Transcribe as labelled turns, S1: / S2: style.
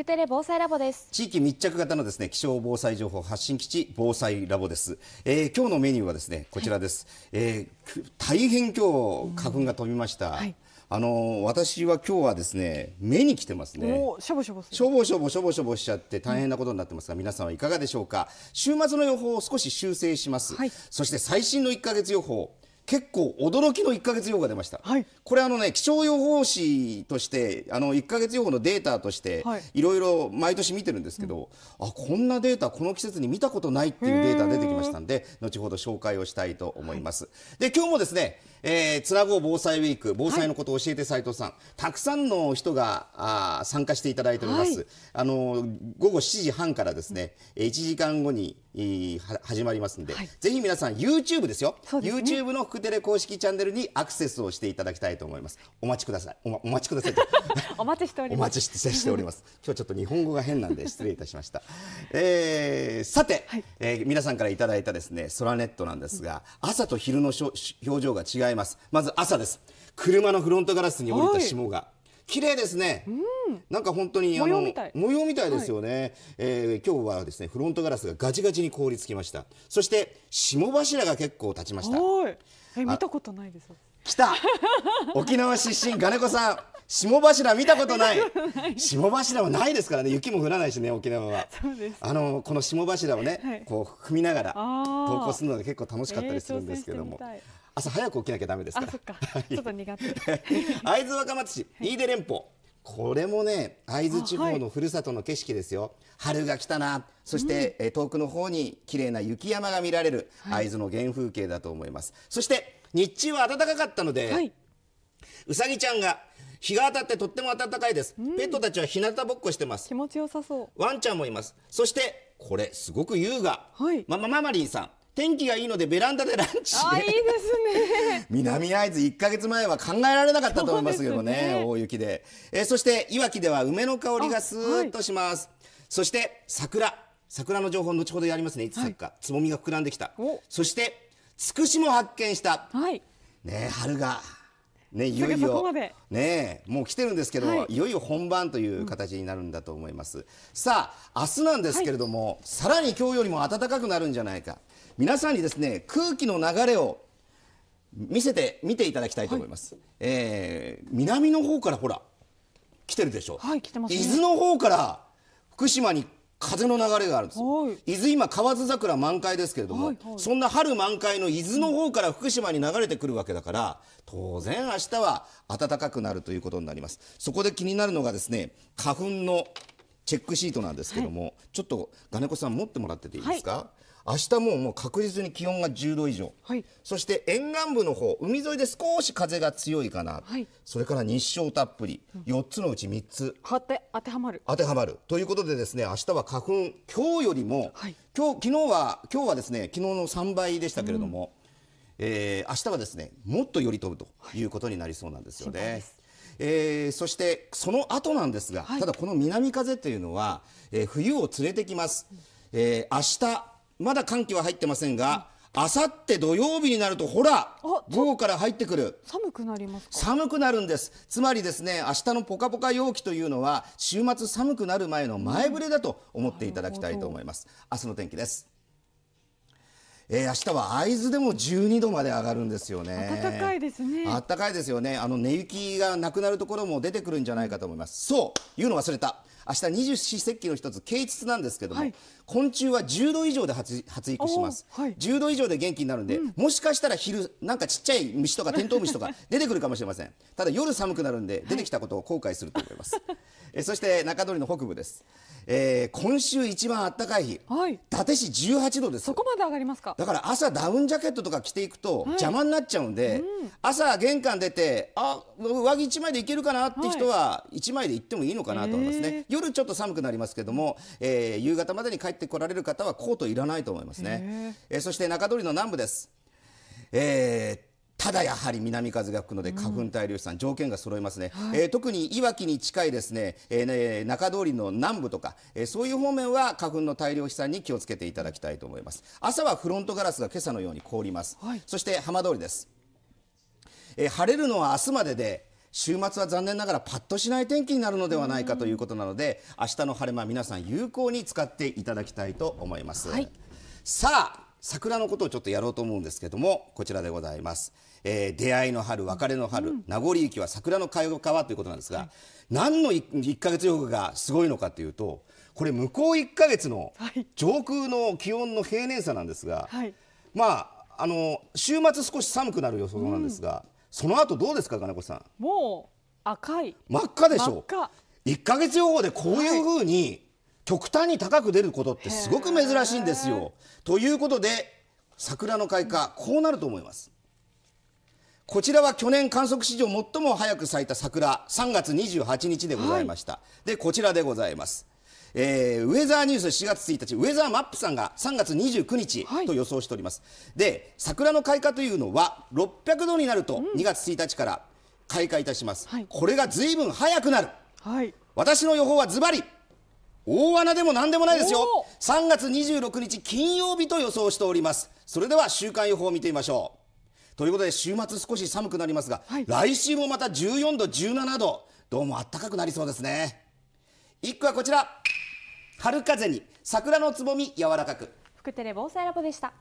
S1: 福テレ防災ラボです地域密着型のですね気象防災情報発信基地防災ラボです、えー、今日のメニューはですねこちらです、はい、えー、大変今日花粉が飛びました、うんはいあの私は今日はですね目に来てますねしょぼしょぼしょぼしょぼしょぼしょぼしちゃって大変なことになってますが、うん、皆さんはいかがでしょうか週末の予報を少し修正します、はい、そして最新の1ヶ月予報結構驚きの1か月予報が出ました、はい、これあの、ね、気象予報士としてあの1か月予報のデータとして、い、ろいろ毎年見てるんですけど、うん、あこんなデータこの季節に見たことないっていうデータ出てきましたん後ほど紹介をしたいと思います。はい、で、今日もですね、えー、つなごう防災ウィーク、防災のことを教えて斉藤さん、はい、たくさんの人があ参加していただいております。はい、あの午後7時半からですね、うん、1時間後に始まりますので、はい、ぜひ皆さん YouTube ですよです、ね、YouTube の福テレ公式チャンネルにアクセスをしていただきたいと思いますお待ちくださいお,、ま、お待ちください お待ちしておりますお待ちしております今日ちょっと日本語が変なんで失礼いたしました、えー、さて、はい、えー、皆さんからいただいたですですねソラネットなんですが朝と昼の表情が違いますまず朝です車のフロントガラスに降りた霜が、い、綺麗ですね、うん、なんか本当に模様みたい模様みたいですよね、はい、えー、今日はですねフロントガラスがガチガチに凍りつきましたそして霜柱が結構立ちました見たことないです来た沖縄出身金子さん霜柱見たことない霜 柱はないですからね雪も降らないしね沖縄はあのこの霜柱をね、こう踏みながら投稿するので結構楽しかったりするんですけども、朝早く起きなきゃだめですから ちょっと苦手会津若松市飯豊連峰これもね会津地方のふるさとの景色ですよ、はい、春が来たなそして、うん、遠くの方に綺麗な雪山が見られる会津の原風景だと思います、はい、そして日中は暖かかったので、はい、うさぎちゃんが日が当たってとっても暖かいです、うん、ペットたちは日向ぼっこしてます気持ちよさそうワンちゃんもいますそしてこれすごく優雅、はい、ママママリンさん天気がいいのでベランダでランチあいいですね 南会津一か月前は考えられなかったと思いますけどね、ね、大雪で、えー、そしていわきでは梅の香りがスーッとします、はい、そして桜桜の情報後ほどやりますねいつ咲くか、はい、つぼみが膨らんできたそしてつくしも発見した、はい、ね春がね、いよいよ、ね、もう来てるんですけど、はい、いよいよ本番という形になるんだと思います、うん、さあ明日なんですけれども、はい、さらに今日よりも暖かくなるんじゃないか皆さんにですね空気の流れを見せて見ていただきたいと思います、はい、えー、南の方からほら来てるでしょ、はい、ね、伊豆の方から福島に風の流れがあるんですよ、はい、伊豆今河津桜満開ですけれども、はいはい、そんな春満開の伊豆の方から福島に流れてくるわけだから当然明日は暖かくなるということになりますそこで気になるのがですね花粉のチェックシートなんですけども、はい、ちょっと金子さん持ってもらってていいですか、明日ももう確実に気温が10度以上、はい、そして沿岸部の方海沿いで少し風が強いかな、はい、それから日照たっぷり、うん、4つのうち3つ当て当てはまる当てはまるということでですね明日は花粉今日よりも、はい、今日昨日は今日はですね昨日の3倍でしたけれども、うん、えー、明日はですねもっとより飛ぶということになりそうなんですよね。はいえー、そしてその後なんですが、はい、ただこの南風というのは、えー、冬を連れてきます、えー、明日まだ寒気は入ってませんが、あさって土曜日になるとほら午後から入ってくる寒くなります寒くなるんですつまりですね明日のぽかぽか陽気というのは週末寒くなる前の前触れだと思っていただきたいと思います、明日の天気ですえー、明日は会津でも12度まで上がるんですよね。暖かいですね。暖かいですよね。あの、寝雪がなくなるところも出てくるんじゃないかと思います。そう、言うの忘れた。明日二十四節気の一つ、啓蟄なんですけども、はい、昆虫は10度以上で発発育します、はい、10度以上で元気になるんで、うん、もしかしたら昼、なんかちっちゃい虫とかテントウムシとか 出てくるかもしれません。ただ夜寒くなるんで、出てきたことを後悔すると思います。は い、えそして中通りの北部です。えー、今週一番暖かい日、はい、伊達市18度です。そこまで上がりますか。だから朝ダウンジャケットとか着ていくと邪魔になっちゃうんで、はいうん、朝玄関出てあ上着1枚でいけるかなって人は1枚で行ってもいいのかなと思いますね、はい夜ちょっと寒くなりますけども、えー、夕方までに帰ってこられる方はコートいらないと思いますね、えー、そして中通りの南部ですえーただやはり南風が吹くので花粉大量飛散、条件が揃いますね、はい、えー、特にいわきに近いですね,、えーね中通りの南部とか、えー、そういう方面は花粉の大量飛散に気をつけていただきたいと思います朝はフロントガラスが今朝のように凍ります、はい、そして浜通りです、えー、晴れるのは明日までで週末は残念ながらパッとしない天気になるのではないかということなので明日の晴れ間皆さん有効に使っていただきたいと思います、はい、さあ桜のことをちょっとやろうと思うんですけどもこちらでございます、えー、出会いの春別れの春、うん、名残雪は桜の開花はということなんですが、はい、何の 1, 1ヶ月予報がすごいのかというとこれ向こう1か月の上空の気温の平年差なんですが、はい、まああの週末少し寒くなる予想なんですが、うん、その後どうですか金子さんもう赤い真っ赤でしょう1か月予報でこういうふうに、はい極端に高く出ることってすごく珍しいんですよ。ということで桜の開花こうなると思います。こちらは去年観測史上最も早く咲いた桜3月28日でございました。はい、でこちらでございます。えー、ウェザーニュース4月1日ウェザーマップさんが3月29日と予想しております、はい、で桜の開花というのは600度になると2月1日から開花いたします、うんはい、これがずいぶん早くなる、はい、私の予報はズバリ大穴でもなんでもないですよ3月26日金曜日と予想しておりますそれでは週間予報を見てみましょうということで週末少し寒くなりますが、はい、来週もまた14度17度どうも暖かくなりそうですね1句はこちら春風に桜のつぼみ柔らかく福テレ防災ラボでした